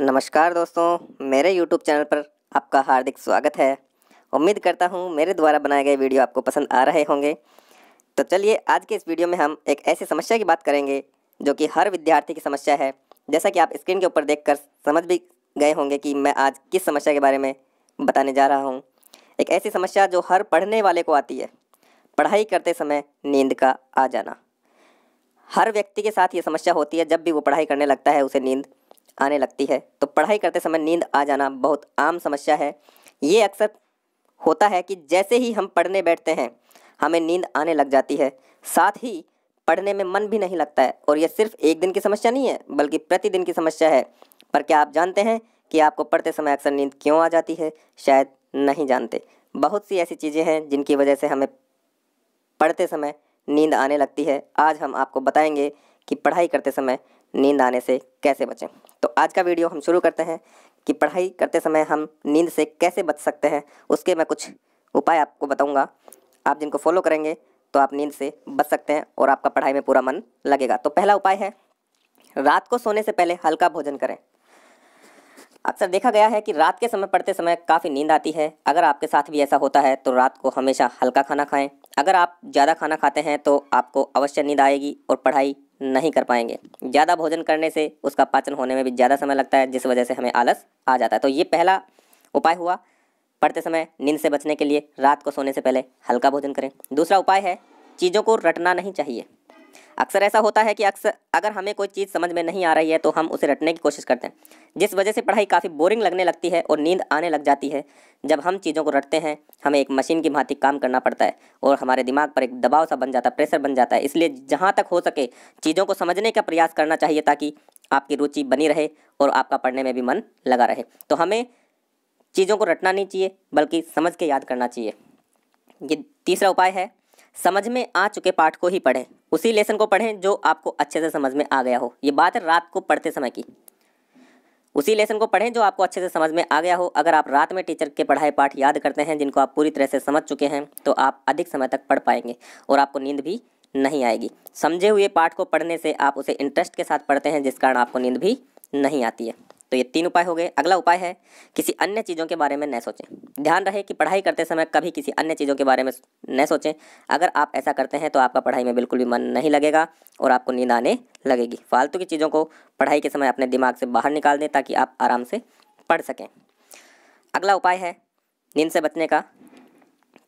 नमस्कार दोस्तों मेरे YouTube चैनल पर आपका हार्दिक स्वागत है उम्मीद करता हूँ मेरे द्वारा बनाए गए वीडियो आपको पसंद आ रहे होंगे तो चलिए आज के इस वीडियो में हम एक ऐसी समस्या की बात करेंगे जो कि हर विद्यार्थी की समस्या है जैसा कि आप स्क्रीन के ऊपर देख कर समझ भी गए होंगे कि मैं आज किस समस्या के बारे में बताने जा रहा हूँ एक ऐसी समस्या जो हर पढ़ने वाले को आती है पढ़ाई करते समय नींद का आ जाना हर व्यक्ति के साथ ये समस्या होती है जब भी वो पढ़ाई करने लगता है उसे नींद आने लगती है तो पढ़ाई करते समय नींद आ जाना बहुत आम समस्या है ये अक्सर होता है कि जैसे ही हम पढ़ने बैठते हैं हमें नींद आने लग जाती है साथ ही पढ़ने में मन भी नहीं लगता है और यह सिर्फ एक दिन की समस्या नहीं है बल्कि प्रतिदिन की समस्या है पर क्या आप जानते हैं कि आपको पढ़ते समय अक्सर नींद क्यों आ जाती है शायद नहीं जानते बहुत सी ऐसी चीज़ें हैं जिनकी वजह से हमें पढ़ते समय नींद आने लगती है आज हम आपको बताएंगे कि पढ़ाई करते समय नींद आने से कैसे बचें तो आज का वीडियो हम शुरू करते हैं कि पढ़ाई करते समय हम नींद से कैसे बच सकते हैं उसके मैं कुछ उपाय आपको बताऊँगा आप जिनको फॉलो करेंगे तो आप नींद से बच सकते हैं और आपका पढ़ाई में पूरा मन लगेगा तो पहला उपाय है रात को सोने से पहले हल्का भोजन करें अक्सर देखा गया है कि रात के समय पढ़ते समय काफ़ी नींद आती है अगर आपके साथ भी ऐसा होता है तो रात को हमेशा हल्का खाना खाएं अगर आप ज़्यादा खाना खाते हैं तो आपको अवश्य नींद आएगी और पढ़ाई नहीं कर पाएंगे ज़्यादा भोजन करने से उसका पाचन होने में भी ज़्यादा समय लगता है जिस वजह से हमें आलस आ जाता है तो ये पहला उपाय हुआ पढ़ते समय नींद से बचने के लिए रात को सोने से पहले हल्का भोजन करें दूसरा उपाय है चीज़ों को रटना नहीं चाहिए अक्सर ऐसा होता है कि अक्सर अगर हमें कोई चीज़ समझ में नहीं आ रही है तो हम उसे रटने की कोशिश करते हैं जिस वजह से पढ़ाई काफ़ी बोरिंग लगने लगती है और नींद आने लग जाती है जब हम चीज़ों को रटते हैं हमें एक मशीन की भांति काम करना पड़ता है और हमारे दिमाग पर एक दबाव सा बन जाता है प्रेशर बन जाता है इसलिए जहाँ तक हो सके चीज़ों को समझने का प्रयास करना चाहिए ताकि आपकी रुचि बनी रहे और आपका पढ़ने में भी मन लगा रहे तो हमें चीज़ों को रटना नहीं चाहिए बल्कि समझ के याद करना चाहिए ये तीसरा उपाय है समझ में आ चुके पाठ को ही पढ़ें उसी लेसन को पढ़ें जो आपको अच्छे से समझ में आ गया हो ये बात है रात को पढ़ते समय की उसी लेसन को पढ़ें जो आपको अच्छे से समझ में आ गया हो अगर आप रात में टीचर के पढ़ाए पाठ याद करते हैं जिनको आप पूरी तरह से समझ चुके हैं तो आप अधिक समय तक पढ़ पाएंगे और आपको नींद भी नहीं आएगी समझे हुए पाठ को पढ़ने से आप उसे इंटरेस्ट के साथ पढ़ते हैं जिस कारण आपको नींद भी नहीं आती है तो ये तीन उपाय हो गए अगला उपाय है किसी अन्य चीज़ों के बारे में न सोचें ध्यान रहे कि पढ़ाई करते समय कभी किसी अन्य चीज़ों के बारे में न सोचें अगर आप ऐसा करते हैं तो आपका पढ़ाई में बिल्कुल भी मन नहीं लगेगा और आपको नींद आने लगेगी फालतू की चीज़ों को पढ़ाई के समय अपने दिमाग से बाहर निकाल दें ताकि आप आराम से पढ़ सकें अगला उपाय है नींद से बचने का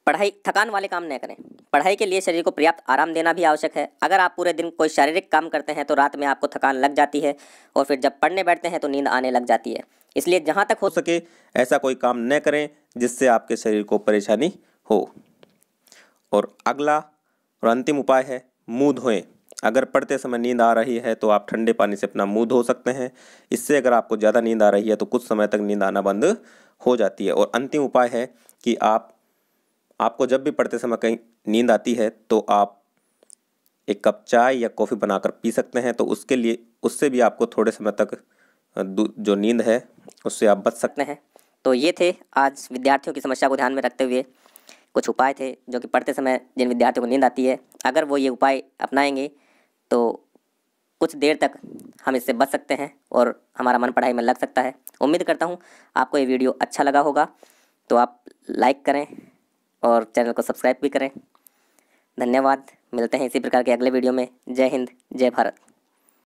पढ़ाई थकान वाले काम न करें पढ़ाई के लिए शरीर को पर्याप्त आराम देना भी आवश्यक है अगर आप पूरे दिन कोई शारीरिक काम करते हैं तो रात में आपको थकान लग जाती है और फिर जब पढ़ने बैठते हैं तो नींद आने लग जाती है इसलिए जहाँ तक हो सके ऐसा कोई काम न करें जिससे आपके शरीर को परेशानी हो और अगला और अंतिम उपाय है मुँह धोएं अगर पढ़ते समय नींद आ रही है तो आप ठंडे पानी से अपना मुँह धो सकते हैं इससे अगर आपको ज़्यादा नींद आ रही है तो कुछ समय तक नींद आना बंद हो जाती है और अंतिम उपाय है कि आप आपको जब भी पढ़ते समय कहीं नींद आती है तो आप एक कप चाय या कॉफ़ी बनाकर पी सकते हैं तो उसके लिए उससे भी आपको थोड़े समय तक जो नींद है उससे आप बच सकते हैं तो ये थे आज विद्यार्थियों की समस्या को ध्यान में रखते हुए कुछ उपाय थे जो कि पढ़ते समय जिन विद्यार्थियों को नींद आती है अगर वो ये उपाय अपनाएंगे तो कुछ देर तक हम इससे बच सकते हैं और हमारा मन पढ़ाई में लग सकता है उम्मीद करता हूँ आपको ये वीडियो अच्छा लगा होगा तो आप लाइक करें और चैनल को सब्सक्राइब भी करें धन्यवाद मिलते हैं इसी प्रकार के अगले वीडियो में जय हिंद जय भारत